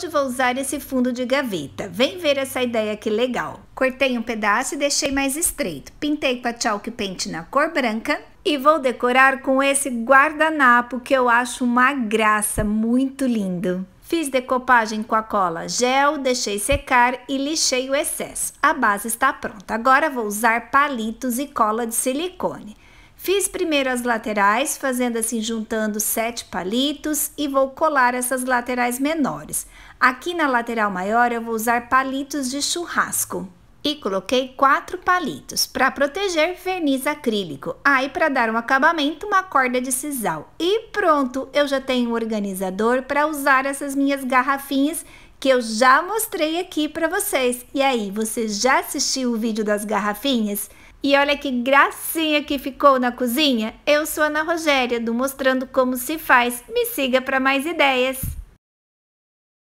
Hoje vou usar esse fundo de gaveta. Vem ver essa ideia que legal. Cortei um pedaço e deixei mais estreito. Pintei com a chalk paint na cor branca. E vou decorar com esse guardanapo que eu acho uma graça, muito lindo. Fiz decopagem com a cola gel, deixei secar e lixei o excesso. A base está pronta. Agora vou usar palitos e cola de silicone. Fiz primeiro as laterais, fazendo assim, juntando sete palitos e vou colar essas laterais menores. Aqui na lateral maior eu vou usar palitos de churrasco. E coloquei quatro palitos para proteger verniz acrílico. Aí ah, para dar um acabamento, uma corda de sisal. E pronto, eu já tenho um organizador para usar essas minhas garrafinhas que eu já mostrei aqui para vocês. E aí, você já assistiu o vídeo das garrafinhas? E olha que gracinha que ficou na cozinha! Eu sou Ana Rogéria, do Mostrando Como Se Faz. Me siga para mais ideias!